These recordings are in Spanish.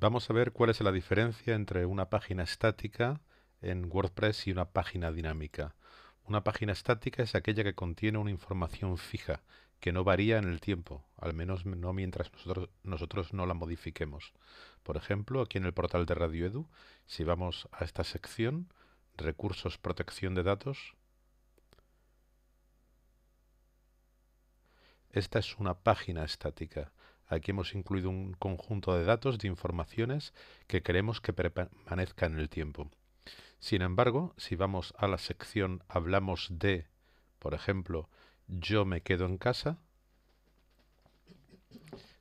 Vamos a ver cuál es la diferencia entre una página estática en WordPress y una página dinámica. Una página estática es aquella que contiene una información fija, que no varía en el tiempo, al menos no mientras nosotros, no la modifiquemos. Por ejemplo, aquí en el portal de Radio Edu, si vamos a esta sección, Recursos Protección de Datos, esta es una página estática Aquí hemos incluido un conjunto de datos, de informaciones que queremos que permanezcan en el tiempo. Sin embargo, si vamos a la sección hablamos de, por ejemplo, yo me quedo en casa,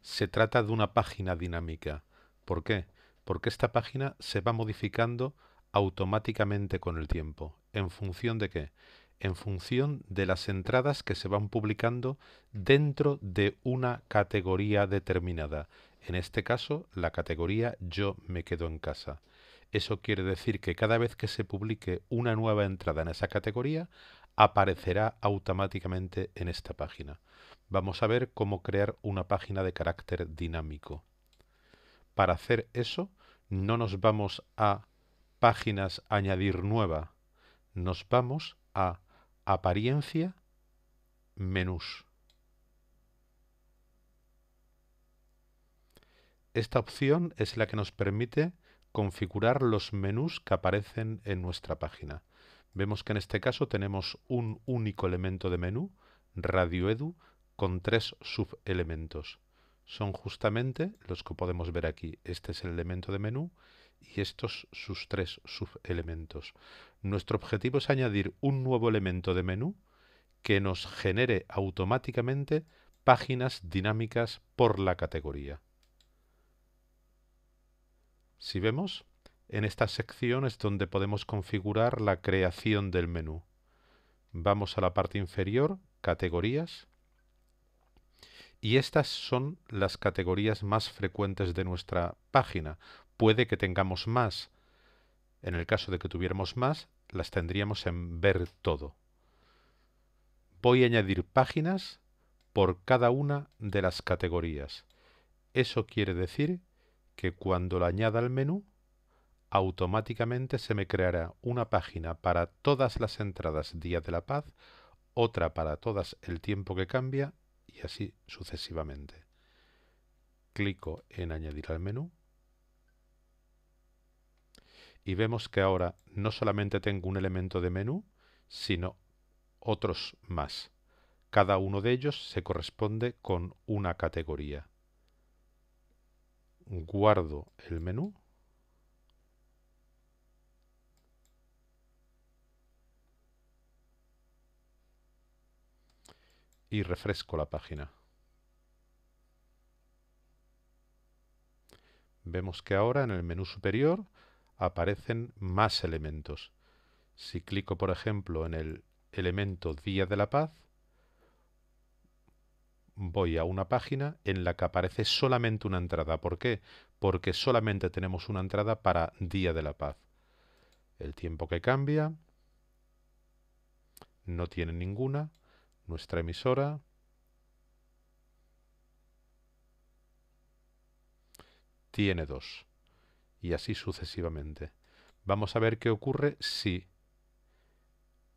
se trata de una página dinámica. ¿Por qué? Porque esta página se va modificando automáticamente con el tiempo. ¿En función de qué? en función de las entradas que se van publicando dentro de una categoría determinada. En este caso, la categoría Yo me quedo en casa. Eso quiere decir que cada vez que se publique una nueva entrada en esa categoría, aparecerá automáticamente en esta página. Vamos a ver cómo crear una página de carácter dinámico. Para hacer eso, no nos vamos a páginas añadir nueva, nos vamos a apariencia, menús. Esta opción es la que nos permite configurar los menús que aparecen en nuestra página. Vemos que en este caso tenemos un único elemento de menú, Radio Edu con tres subelementos. Son justamente los que podemos ver aquí. Este es el elemento de menú y estos sus tres subelementos. Nuestro objetivo es añadir un nuevo elemento de menú que nos genere automáticamente páginas dinámicas por la categoría. Si vemos, en esta sección es donde podemos configurar la creación del menú. Vamos a la parte inferior, categorías, y estas son las categorías más frecuentes de nuestra página puede que tengamos más. En el caso de que tuviéramos más, las tendríamos en ver todo. Voy a añadir páginas por cada una de las categorías. Eso quiere decir que cuando la añada al menú, automáticamente se me creará una página para todas las entradas Día de la Paz, otra para todas el tiempo que cambia y así sucesivamente. Clico en añadir al menú y vemos que ahora no solamente tengo un elemento de menú, sino otros más. Cada uno de ellos se corresponde con una categoría. Guardo el menú. Y refresco la página. Vemos que ahora en el menú superior aparecen más elementos. Si clico, por ejemplo, en el elemento Día de la Paz, voy a una página en la que aparece solamente una entrada. ¿Por qué? Porque solamente tenemos una entrada para Día de la Paz. El tiempo que cambia no tiene ninguna. Nuestra emisora. Tiene dos y así sucesivamente. Vamos a ver qué ocurre si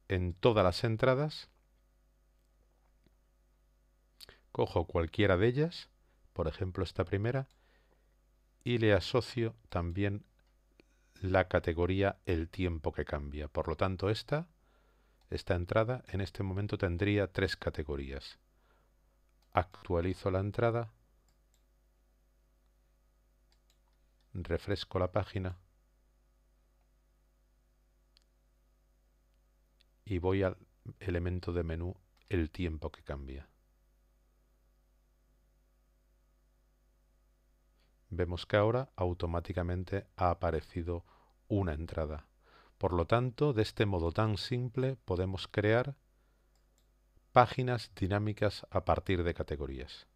en todas las entradas cojo cualquiera de ellas, por ejemplo esta primera, y le asocio también la categoría el tiempo que cambia. Por lo tanto, esta, esta entrada en este momento tendría tres categorías. Actualizo la entrada refresco la página y voy al elemento de menú el tiempo que cambia. Vemos que ahora automáticamente ha aparecido una entrada. Por lo tanto, de este modo tan simple podemos crear páginas dinámicas a partir de categorías.